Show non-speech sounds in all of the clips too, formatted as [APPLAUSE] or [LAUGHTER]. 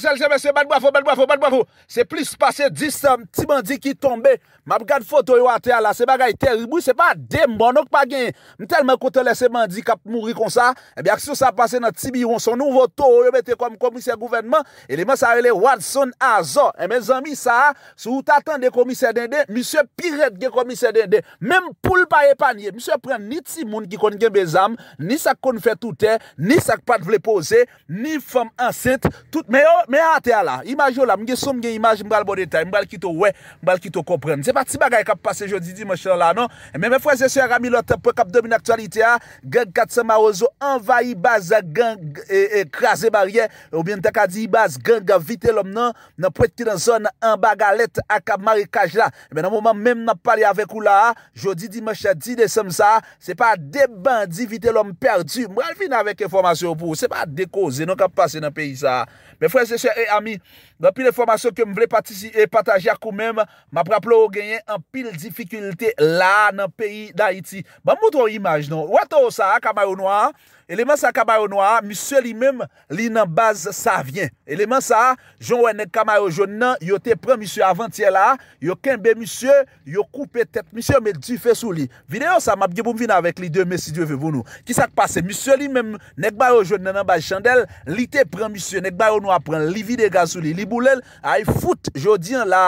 Se mwen se bade bwafo, bade bwafo, bade bwafo Se plis pase disom, ti mandi ki tombe Mwen mwen fote yo a te ala Se mwen gaya teribou, se pa demon Ou kpa gen, mwen telman kote lese mandi Kap mouri eh kon sa, ebyak sou sa pase Nan ti biyon, son nou voto yo Mette kom komise gouvernement, elyman sa rele Watson azo, ebyak eh zan mi sa Sou ta tande komise dende Mwen se piret gen komise dende Mwen pou lpa ye panye, mwen se pren ni ti moun Ki kon gen be zan, ni sak kon fete Ou te, ni sak pat vle pose Ni fom ansit, tout me yo oh, Me a ate a la, imaj yo la, mge som gen imaj mbral bon etay, mbral ki to we, mbral ki to kopren. Se pa ti bagay kap pase jodi dimensyon la, non? E men me fwese se yara mi lote pou kap domine aktualite a, genk kat se ma ozo, anva i baz, genk e kras e barye, ou bien te ka di i baz, genk a vite lom, non? Nan pwet ti danson, an baga let ak a marikaj la. E men an mouman menm nan pali avek ou la, jodi dimensyon, di de sem sa, se pa de bandi vite lom perdu, mbral fin avek e formasyon pou, se pa de koze, non kap pase nan peyi sa a. Me fwese se se, e ami, mwen pil e formasyon ke mwen vle patajer kou mem, mwen praplo genyen an pil difikilite la nan peyi da iti. Mwen mouton imajnon, wato sa kamayonwa? Eleman sa kabayonwa, misyo li menm li nanbaz sa vyen. Eleman sa, joun wè nek kamayon joun nan, yo te pren misyo avantiè la, yo kenbe misyo, yo koupe tèt misyo, men ti fè sou li. Videyo sa, map ge poum vina vek li de mesidwe vevounou. Ki sak pase, misyo li menm nek bayon joun nanbaz chandel, li te pren misyo, nek bayon wapren, li vide gazou li, li boulel, ay fout jodien la,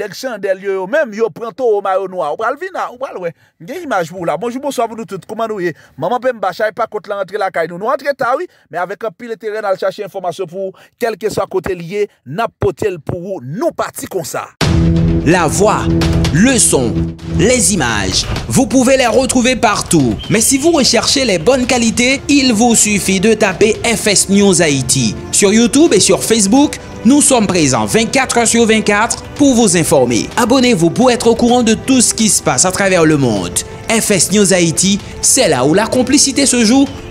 nek chandel yo yo menm, yo pren tou omayon wap. Ou pral vina, ou pral wè. Nge imaj wou nous. Nous mais avec un pile terrain, chercher information pour quel que soit côté lié, n'a pour vous. Nous partis comme ça. La voix, le son, les images, vous pouvez les retrouver partout. Mais si vous recherchez les bonnes qualités, il vous suffit de taper FS News Haïti. Sur YouTube et sur Facebook, nous sommes présents 24h sur 24 pour vous informer. Abonnez-vous pour être au courant de tout ce qui se passe à travers le monde. FS News Haïti, c'est là où la complicité se joue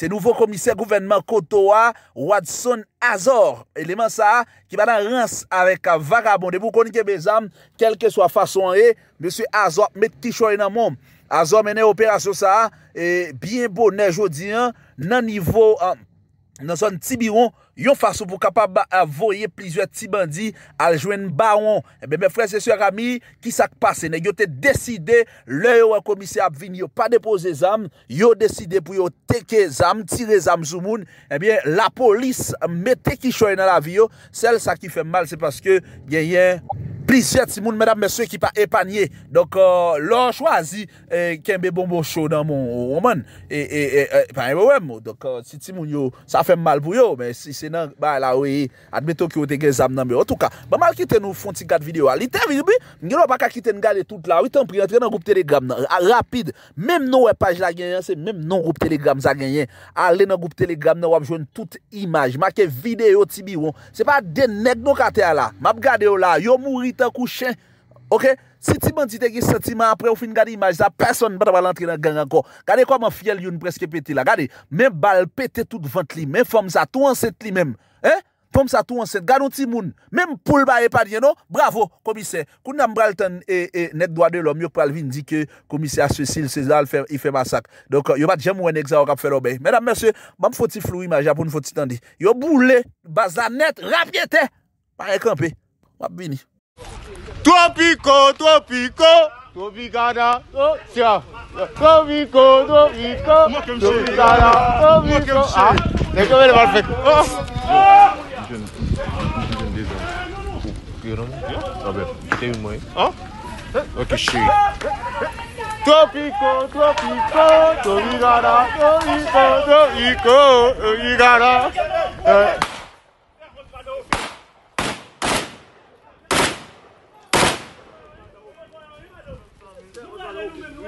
Se nouvo komise gouvenman koto a, Watson Azor, eleman sa a, ki ba nan rins avek a vagabon. De pou konike bezam, kelke so a fason e, mese Azor met kishoy nan moun. Azor menen operasyon sa a, e bien bo ne jodi an, nan nivou, nan son tibiron, Yon fason pou kapab avoye plizwe ti bandi aljwen baron. Ebe, eh mè frez e sè rami, ki sak pase? Ne, yo te deside, le yo an komise ap vin, yo pa depoze zanm, yo deside pou yo teke zanm, tire zanm zou moun, ebe, eh la polis mette ki choye nan la vi yo, sel sa ki fè mal, se paske, genyen... plisye, ti moun mèdame mè sè ki pa epanye, doke, euh, lò chwazi, euh, kembe bonbon chou nan moun, ou mèd, e, e, e, e, pa mè mè wè mò, doke, ti moun yo, sa fèm malbou yo, mè si senan, ba la wè, e, admeton ki yo te gen zam nan mè, otouka, ba mè wè ki ten nou foun ti gad videyo, alitev, mi gen wè pa ka ki ten gade tout la, wè ten priyant, gen nan group telegram nan, rapide, mèm nou wè page la gen, mèm nou group telegram za gen, alè nan group telegram kou chen, ok, si ti bandite ki sentima apre ou fin gade imaj, sa person batabal antre nan gang anko, gade kwa man fiel yon preske peti la, gade, men bal peti tout vant li, men fom sa tou anset li men, eh, fom sa tou anset gado ti moun, men mpoul ba e padien no, bravo, komise, koun nam bral ton net doade lo, myok pralvin di ke komise asosil, sezal i fe masak, donk yo bat jem wene ekza wak ap fero be, menam mese, mam foti flou imaj apoun foti tande, yo boule bazan net, rapyete parekampi, wap vini Tropico, tropico, tropicana, tiens. Tropico, tropico, tropicana, tropico. Ah, c'est comme elle va le faire. Ok, shit. Tropico, tropico, tropicana, tropico, tropico, tropicana. Eh.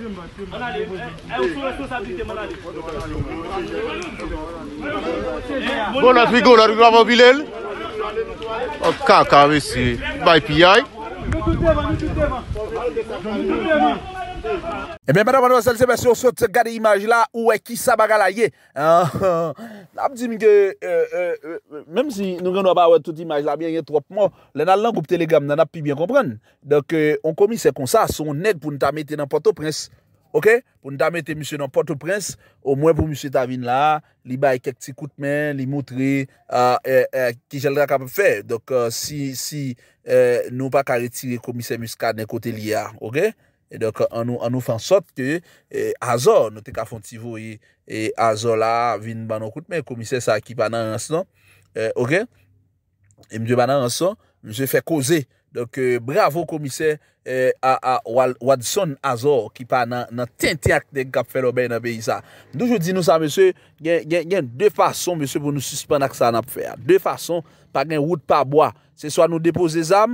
Mwen bon, api goun api vlamo bilel O oh, kaka misi Bay piyay E mwen pata mwen wazal sepasyon sou te gade imaj la ou e ki sa baga la ye Nan ap di mwen ke, mwen si nou gen wap a wè tout imaj la, mwen ye trop mwen Len al langou pou telegam nan ap pi bien kompren Donk e, euh, on komise kon sa, son neg pou nou ta mette nan porto prens Ok, pou nou ta mette monsi nan porto prens Ou mwen pou monsi ta vin la, li bay kek ti kout men, li moutre E, e, e, ki jelde ak ap fè Donk e, si, si, e, euh, nou pa kare tire komise muska nan kote li ya, ok an nou fan sot ke eh, azo nou te ka fon tivo e azo la vin ban an kout me komise sa ki ban an anson eh, ok mse fè koze Donk, euh, bravo komise euh, wad son azor ki pa nan tentiak dek kap fèl obèy nan beyi sa. Ndoujou di nou sa, mese, gen dè fason, mese, pou nou suspèn ak sa nan pwè. Dè fason, pa gen wout pa bwa. Se swa nou depose zam,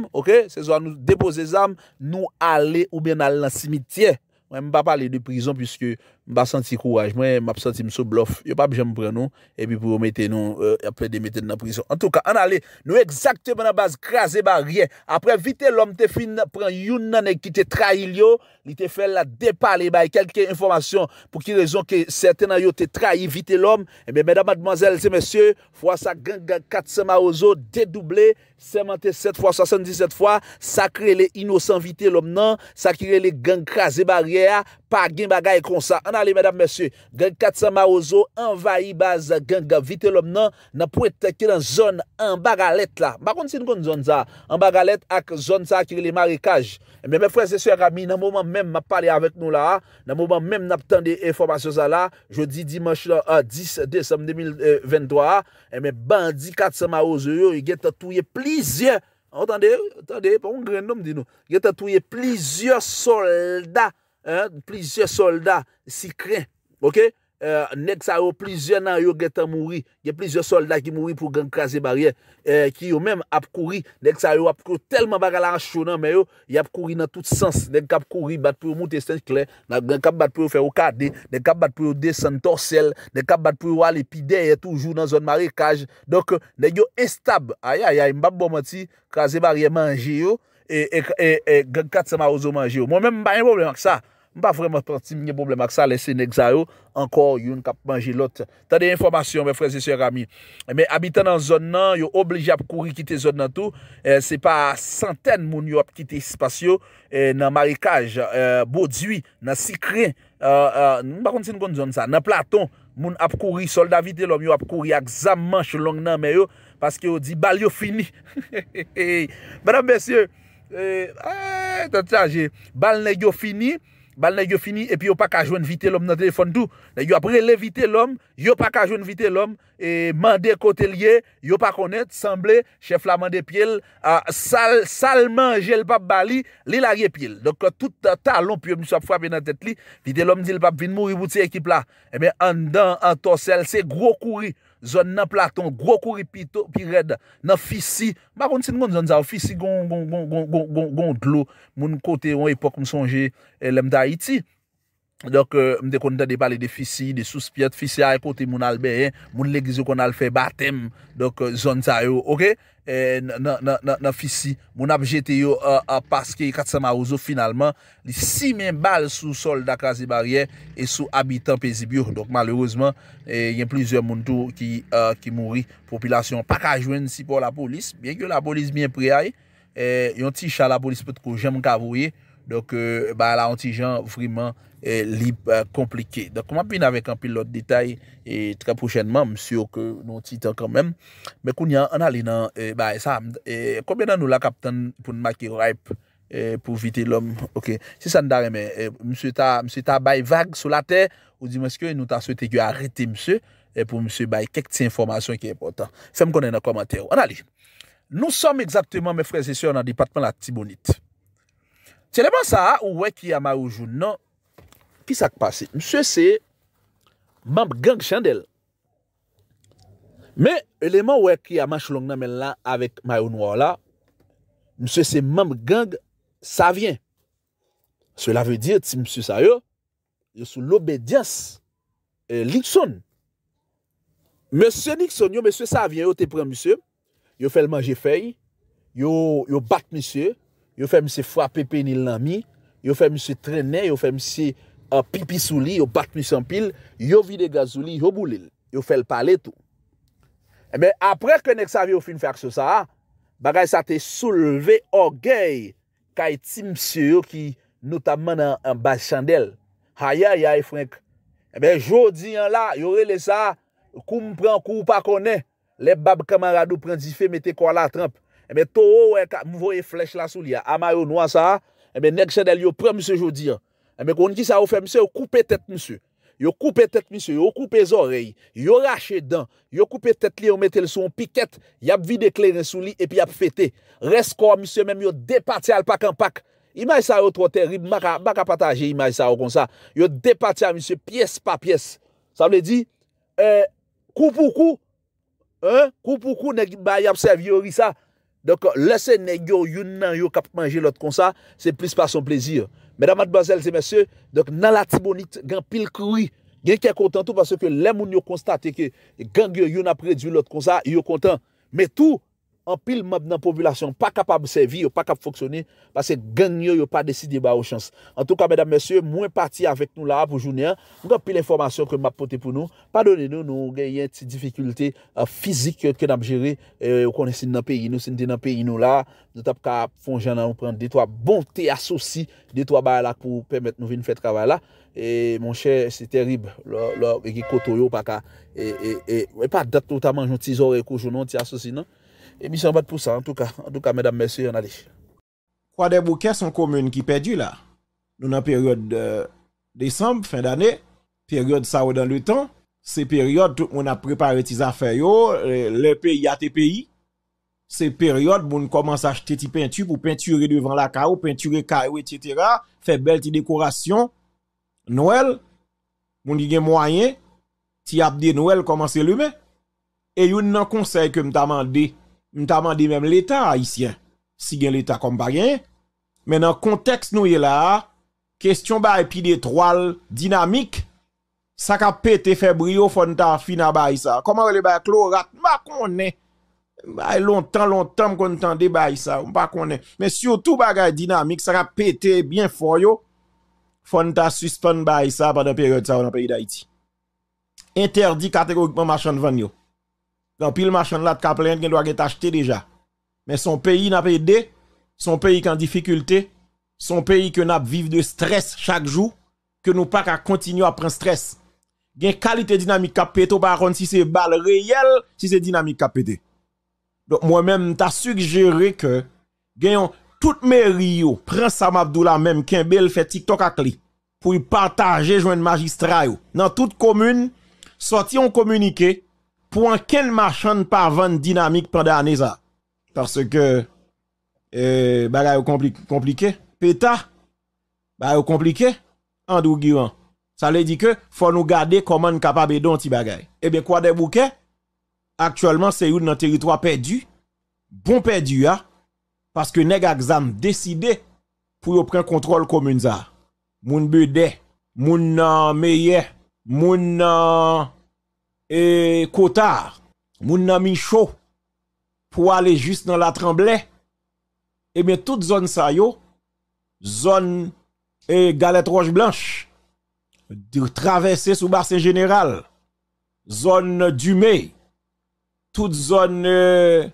nou ale ou ben ale nan simitye. Mwen pa pale de prizon, pwiske Mba santi kouaj, mwen mabsanti mso blof Yo pa bi jen mpren nou E bi pou mwete nou, apre de mwete nan prisyon En tou ka, an ale, nou exaktemen nan baz kras e ba rye Apre vite lom te fin pran youn nan ek ki te trahi lyo Ni te fel la depa le bay Kelke informasyon pou ki rezon ke Serte nan yo te trahi vite lom Ebe mwen damadmanzel se mesye Fwa sa genk genk kat sema ozo Dedouble, 77 x 77 x Sakre le inosan vite lom nan Sakre le genk kras e ba rye a pa gen bagay kon sa. An ale, mèdame, mèsè, gen 400 maouzo, envayi baz gen gavite lom nan, nan pou ete ke dan zon, an bagalet la. Bakon, si nou kon zon za? An bagalet ak zon sa, ak kire le marikaj. Mè mè fwè se sè, rami, nan mouman mèm, mè pale avèk nou la, nan mouman mèm, nan ptande informasyon sa la, jodi, dimanche la, 10 désem 2023, mè bandi 400 maouzo yo, gen tatouye plizye, an tande, an tande, gen tatouye plizye solda, Plisye soldat si kren Ok euh, Nek sa yo plisye nan yo getan mouri Ye plisye soldat ki mouri pou genk kaze barye euh, Ki yo men ap kouri Nek sa yo ap kouri telman baka lan chounan Men yo, yo ap kouri nan tout sens Nek ap kouri bat pou yo mouten stens klen Nek ap bat pou yo fe okade Nek ap bat pou yo desen torsel Nek ap bat pou yo wale pide Toujou nan zon marekaj Nek yo estab Ayayay, mbap bomoti kaze barye manje yo Genk kaze marouzo manje yo Mwen men mba yon problem ak sa Mpa vreman prati mwenye boblem ak sa lese nek za yo, ankor yon kap manje lot. Tade informasyon, mwen freze se rami. Mwen abitan nan zon nan, yo oblije ap kouri kite zon nan tou, se pa santen moun yo ap kite ispasyo, eh, nan marikaj, eh, bodwi, nan sikrin, eh, nan platon, moun ap kouri soldavite lom, yo ap kouri ak zam manj long nan me yo, paske yo di bal yo fini. Madame besye, bal ne yo fini, Bal nan yo fini, epi yo pa ka jwen vite lom nan telefon tou, nan yo apre levite lom, yo pa ka jwen vite lom, e mande kote liye, yo pa konet, semble, che flaman de piel, sal manje l pap bali, li la repiel. Dok tout talon pyo mousap fwa pe nan tet li, vide lom di l pap vin mou ribout se ekip la, e me andan an tosel, se gro kouri, zon nan Platon, grokuri pi to, pi red, nan Fissi, ba kon tsin kon zon zav Fissi gon glou, moun kote wè epok msonje eh, lem da Iti. Donk, euh, mte konten de pale de fisi, de sospyat, fisi ay kote moun albeye, eh, moun le gizou kon alfe batem, donk euh, zon sa yo, ok? E, eh, nan fisi, moun ap jeteyo ap aske kat sa marouzo, finalman, li si men bal sou sol da kazi barye, e sou abitan pe zibyo. Donk, malerouzman, eh, e, yon plizye moun tou ki mouri, popilasyon pa ka jwen si pou la polis, biye ki yo la polis miye priyay, e, yon ti chal la polis pet kou jen mk avoye, Donk, euh, ba la an ti jan vriman lip komplike. Euh, Donk, m ap vin avek an pil lot detay. E, tra pochenman, msyo, ke nou titan kanmem. Mè kou nyan, an ali nan, euh, ba, e sa amd. E, kou bè nan nou la kapten pou nma ki rayp pou vite lom. Ok, se san dare men, msyo ta bay vague sou la te. Ou di mwen skyo, nou ta sou te gyo arrete msyo. E pou msyo bay kek ti informasyon ki e potan. Se m konen nan komantè ou. An ali. Nou som exactement, mè frez, e syon nan dipatman la tibonit. Se lemman sa a ou wek yi a ma oujoun nan, ki sak pase? Mse se, mamb gang chandel. Me, eleman wek yi a man choulong nan men la avek ma ou noua la, mse se, mamb gang sa vyen. Se la ve dire ti mse sa yo, yo sou l'obedyas Likson. Mse Likson, yo mse sa vyen, yo te pren mse, yo fel manje fey, yo bak mse, Yo fèm se fwa pepe ni lami, yo fèm se trenè, yo fèm se uh, pipi souli, yo bat mi san pil, yo vide gazouli, yo boulil, yo fèl pale tout. Eme, eh apre kwenèk sa vi ou fin fèk sou sa, bagay sa te souleve orgey kwa ti mse yo ki nou ta man an bas chandel. Hayayay e Frank, eme, eh jodi an la, yo rele sa, koum pran kou pa konè, le bab kamaradou pran di fe metè kwa la tramp. Eme tou ou e ka mvou e flech la sou li a. Ama yo nou an sa a. Eme neg chenel yo pre msè jodi an. Eme kon di sa ou fe msè yo koupe tèt msè. Yo koupe tèt msè. Yo koupe zorey. Yo rache dan. Yo koupe tèt li yo mette le son piket. Yap vide klenen sou li epi yap fete. Res kon msè menm yo depati al pak an pak. Imaj sa yo trote rib maka pataje imaj sa ou kon sa. Yo depati a msè piyes pa piyes. Sa mne di. E eh, koupou kou. Koupou eh, kou nek ba yap se vyori sa. Donk lese ne yon yon nan yon kap manje lot kon sa, se plis pa son plezir. Medan mat bazel se mesye, donk nan la tibonit, gen pil koui, gen ke kontan tou, basen ke lemoun yon konstate, gen gen yon apre di yon lot kon sa, yon kontan. Metou, an pil map nan pobylasyon pa kapab sevi, yo pa kap foksyone, pase genyo yo pa deside ba ou chans. An tou ka, mèdam mèsyon, mwen pati avèk nou la ap ou jounyen, nou ka pil informasyon ke map pote pou nou, padone nou, nou genyen ti difikultè fizik ke nam jere, yo konen sin nan peyi nou, sin din nan peyi nou la, nou tap ka fonjè nan ou pran detwa bontè asosi, detwa bay la pou pèmèt nou vin fèt kava la, e mon chè, se terib, lò, lò, e gi koto yo pa ka, e, e, e, e, wè pa dat loutaman joun ti zor e kou Et Émission bat pour ça, en tout cas. En tout cas, mesdames, messieurs, on allez. Quoi des bouquets sont communes qui perdu là? Nous, dans période de décembre, fin d'année, période ça dans le temps, ces périodes où on a préparé tes affaires, le pays à tes pays. ces périodes où on commence à acheter des peintures pour peinturer devant la carreau, peinturer carreau, etc. Faire belle tes décorations. Noël, on dit moyen, ti a Noël commencer le Et a un conseil que m'ta mandé M'ta demandé même l'État haïtien, si l'État l'État comme pas Mais dans le contexte nous est là, question ba des trois dynamique, ça a pété fait brio fonta fina bah ça. Comment le baï chlorate, ma y Bah, longtemps, longtemps qu'on entendait bah ça, on pas Mais surtout bagay dynamique, ça a pété bien fort yo. Fonta suspend bah ça pendant période ça dans pays d'Haïti. Interdit catégoriquement marchand de yo. Dans pile marchand là de qui doit être acheté déjà. Mais son pays n'a pas aidé, son pays qui en difficulté, son pays qui n'a vivre de stress chaque jour, que nous pas qu'à continuer à prendre stress. une qualité dynamique qui pété par contre si c'est balle réelle, si c'est dynamique qui Donc moi-même t'as suggéré que Toutes toute mairie prend Sam Abdoula même Kembel fait TikTok à clé pour partager joindre magistrat Dans toute commune, sorti un communiqué pour quel marchand pas vendre dynamique pendant l'année parce que euh bagay compli compliqué péta bagay compliqué Andrew Guiran ça veut dire que faut nous garder comment capable don ti bagay Eh bien quoi des bouquets actuellement c'est une dans territoire perdu bon perdu hein? parce que nèg exam décidé pour prendre contrôle commune ça moun bedé moun meilleur moun et Cotard, Mounami ami pour aller juste dans la Tremblay Et bien, toute zone ça yo, zone et galette roche blanche, de traverser sous bassin général, zone du mai toute zone e,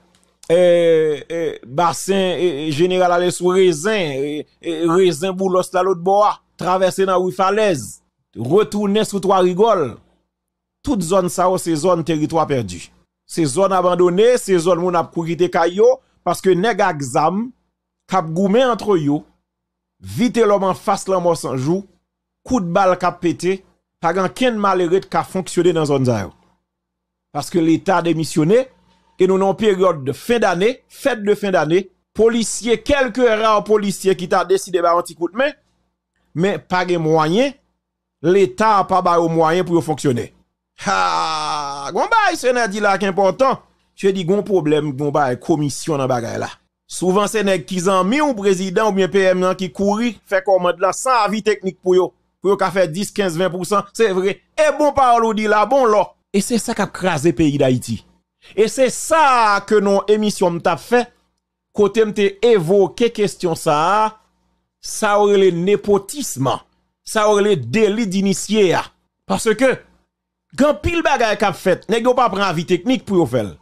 e, e, bassin général aller sous raisin, raisin boulos la l'autre bois, traverser dans rue falaise, retourner sous trois rigoles, toute zone ça, oh, c'est zone territoire perdu. ces zones abandonnées, ces zones où on a kayo, parce que nèg exam, cap goumé entre yo, vite l'homme en face l'homme sans jour, coup de balle cap pété, pas grand ken qui a fonctionné dans zone ça. Parce que l'État démissionné, et nous avons période de fin d'année, fête de fin d'année, policiers, quelques rares policiers qui t'a décidé de un petit de main, mais pas de moyens, l'État n'a pas de bah moyens pour fonctionner. Ha, gon bail c'est dit là qui important. Je dis gon problème gon bay, commission dans bagay là. Souvent c'est qu'ils qui mis ou président ou bien PM qui courit, fait commande là sans avis technique pour yo. Pour yo ka faire 10 15 20%, c'est vrai. Et bon parole ou dit là bon là. Et c'est ça qui a crasé pays d'Haïti. Et c'est ça que nos émissions m'ta fait côté m'te évoqué question ça ça aurait le népotisme, ça aurait le délit d'initié parce que Gan pile bagay kap fait, ne pas prend avis technique pour yo faire.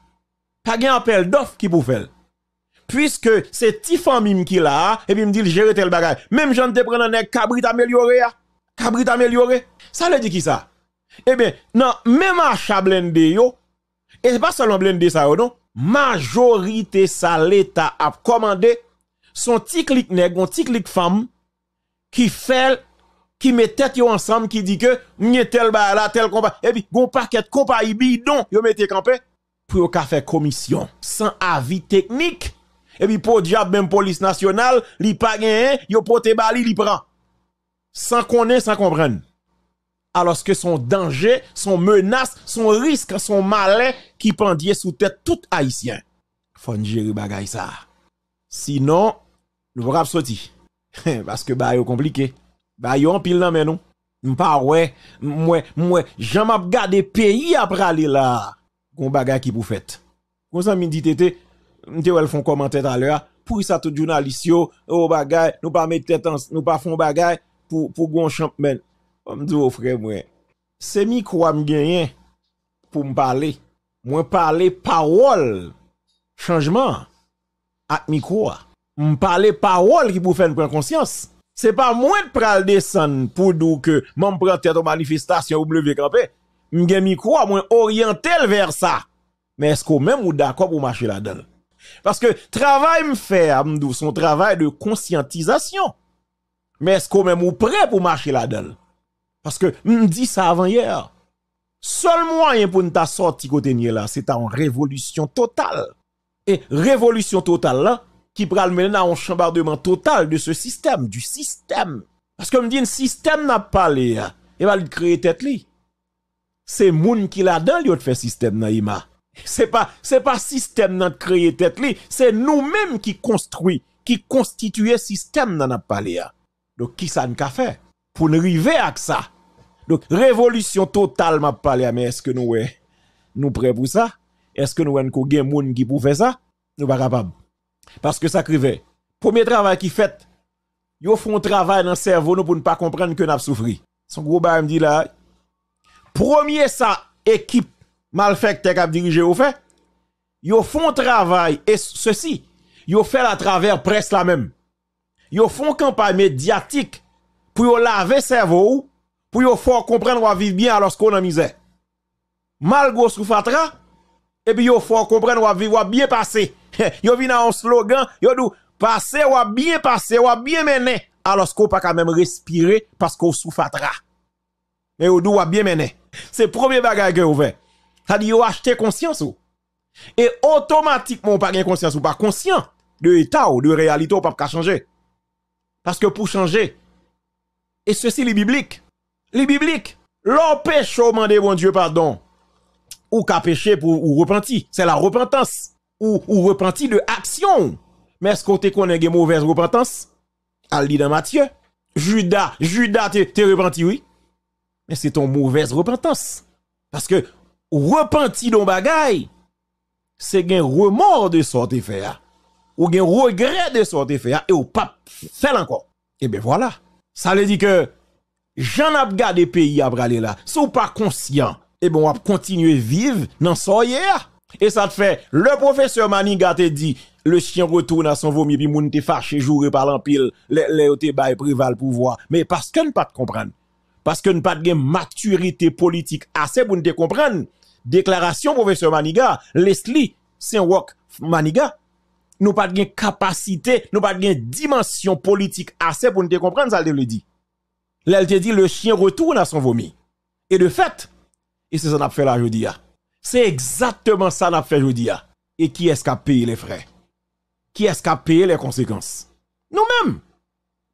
Pas gen appel d'offre qui pour faire. Puisque c'est ti famille qui l'a. et puis me dit gérer tel bagay. Même j'en te prend un nèg cabrit amélioré, cabrit amélioré. Ça le dit qui ça Eh bien, non, même à chablende yo et pas seulement blende ça non, majorité ça l'état a commandé son petit clic nèg, son petit clic femme qui fait qui met tête ensemble, qui dit que, n'y tel ba tel combat, et puis, gon paquet compagnie bidon, yo mette campé, pour ka faire commission, sans avis technique, et puis, pour diable, même police nationale, li pas gen, yo pote bali, li prend. Sans connaître, sans comprendre. Alors que son danger, son menace, son risque, son malin qui pendait sous tête tout haïtien. Faut gérer bagay ça. Sinon, nous va sortir. [LAUGHS] Parce que bah est compliqué. Bah, yon pile nan men nou. Mpa wè, mwè, j'en gade peyi ap la. Gon baga ki pou fèt. Kon sa mi dit tete, mte wèl fon komante talè a, pou sa tout journalist yo, oh bagay, nou pa met tete nou pa fon bagay, pou, pou gon champ ben, Mdou oh, frè mwen, se mi genyen pou m pale, mwen pale parol, chanjman, ak mi kwa. M pale ki pou c'est pas moins de pral descendre pour dire que mon tête aux manifestation ou bleu je m'gen micro à moins orienté vers ça mais est-ce qu'on même ou d'accord pour marcher là-dedans parce que travail me c'est son travail de conscientisation mais est-ce qu'on même ou prêt pour marcher là-dedans parce que me dit ça avant hier seul moyen pour ta sortir côté là c'est en révolution totale et révolution totale là qui pral mener un chambardement total de ce système, du système. Parce que me m'm dit, le système n'a pas l'air. Eh ben, il va le créer tête li. C'est moun qui l'a il le fait système Naïma. ima. C'est pas, c'est pas système n'a créé tête li, c'est nous-mêmes qui construit, qui constitue système n'a pas l'air hein. Donc, qui ça n'a fait? Pour nous arriver à ça. Donc, révolution totale m'a parlé, hein. mais est-ce que nous, nous prêts pour ça? Est-ce que nous, avons des qui pour faire ça? Nous pas capables. Parce que ça crivait. Premier travail qui fait, yo font travail dans le cerveau pour ne pas comprendre que n'a souffri. Son gros me dit là, premier ça, équipe faite qui a dirigé au fait, yo font travail et ceci, yo fait à travers presse la même. Yo font campagne médiatique pour yo laver cerveau, pour yo fort comprendre ou vivre bien alors qu'on en misère. Malgré ce fatra, et puis yo faut comprendre ou vivre bien passé [LAUGHS] yo a un slogan yo dou passé ou bien passé ou bien mené alors qu'on pas quand même respirer parce qu'on souffatra et ou dou ou bien mené c'est premier bagage que vous fait ça dit yo acheter conscience ou et automatiquement pas gain conscience ou pas conscient de l'état, ou de réalité ou pas ka changer parce que pour changer et ceci les biblique les biblique l'empêchement de bon Dieu pardon ou ka péché pour ou repentir. C'est la repentance. Ou, ou repentir de action. Mais est-ce qu'on te connaît une mauvaise repentance? Al dans Matthieu. Judas, Judas t'es repenti, oui. Mais c'est ton mauvaise repentance. Parce que repenti dans bagaille, c'est un remords de sorte faire. Hein. Ou un regret de sorte faire. Hein. Et ou pas faire encore. Et eh bien voilà. Ça veut dire que j'en ai gardé pays à braler là. Si ou pas conscient, et bon, on va continuer à vivre dans son hier. Et ça te fait, le professeur Maniga te dit, le chien retourne à son vomi, puis moun te fâché, jouer par l'empile, le, le te bail préval pouvoir. Mais parce que ne pas te comprendre. Parce que ne pas de maturité politique assez pour ne te comprendre. Déclaration professeur Maniga, Leslie, saint work, Maniga, nous pas de capacité, nous pas de dimension politique assez pour ne te comprendre, ça le dit. L'elle te dit, le chien retourne à son vomi. Et de fait, et c'est ça qu'on a fait là aujourd'hui. C'est exactement ça qu'on fait aujourd'hui. Et qui est-ce qui a payé les frais? Qui est-ce qui a payé les conséquences? Nous-mêmes.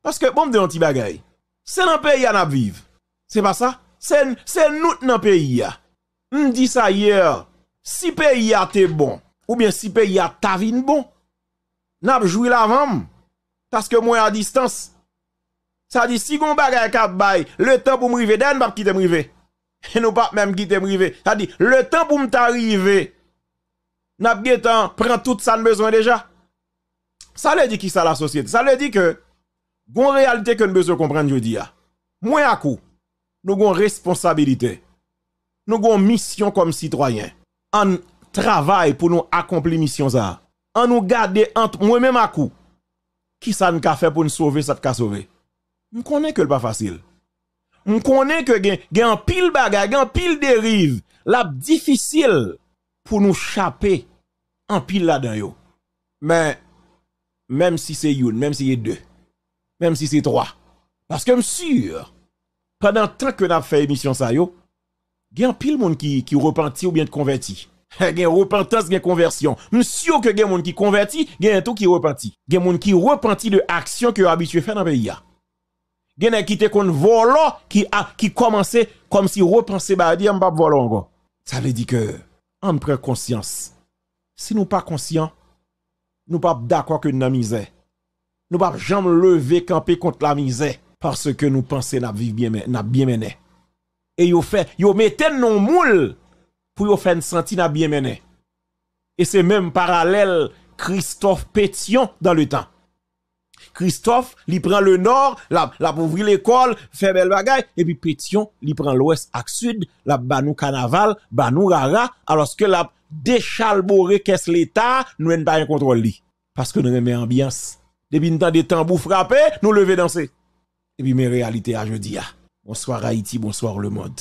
Parce que, bon, de anti bagaille. C'est dans pays qu'on a vivre. C'est pas ça? C'est nous dans le pays. On ah. dit ça hier. Si le pays a bon, ou bien si le pays a ta vie bon, n'a a joué l'avant. Parce que moi à distance. Ça dit, si on bagay un le temps pour m'river, d'un pas quitter m'river et nous pas même qui t'aime arrivé. Ça dit, le temps pour m'arriver, n'a pas prend tout ça besoin déjà. Ça le dit qui ça la société? Ça le dit que, gon réalité que nous besoin comprendre aujourd'hui. Moi à coup, nous avons responsabilité. Nous avons mission comme citoyens. En travail pour nous accomplir mission ça. En nous garder entre moi-même à coup. Qui ça nous a fait pour nous sauver, ça nous a sauvé. Nous connaissons que le pas facile on connaît que gen pile bagage, gen pile dérive, la difficile pour nous chapper en pile là-dedans Mais même si c'est une, même si c'est deux, même si c'est trois, parce que je suis sûr pendant tant que n'a fait émission ça yo, gen pile monde qui qui repentit ou bien converti. [LAUGHS] gen repentance, gen conversion. sûr que gen monde qui convertit gen tout qui repentit. Gen monde qui repentit de action que habitué faire dans le pays qui e te kon volo qui a qui comme si repenser ba dire pas volo encore. Ça veut dire que on prend conscience. Si nous pas conscients, nous pas d'accord que la misère. Nous pas jamais lever contre la misère parce que nous pensons n'a vivre bien n'a bien Et e yo fait nos moules pour yo faire sentir n'a bien mené. Et c'est même parallèle Christophe Pétion dans le temps. Christophe, il prend le nord, la, la l'école, fait belle bagaille, et puis Pétion, il prend l'ouest à sud, la banou carnaval, banou rara, alors que la déchalboré qu'est l'État, nous n'avons pas un contrôle lui Parce que nous aimons l'ambiance. Depuis une temps des tambours frappés, nous lever danser. Et puis mes réalités à jeudi. Ah. Bonsoir Haïti, bonsoir le monde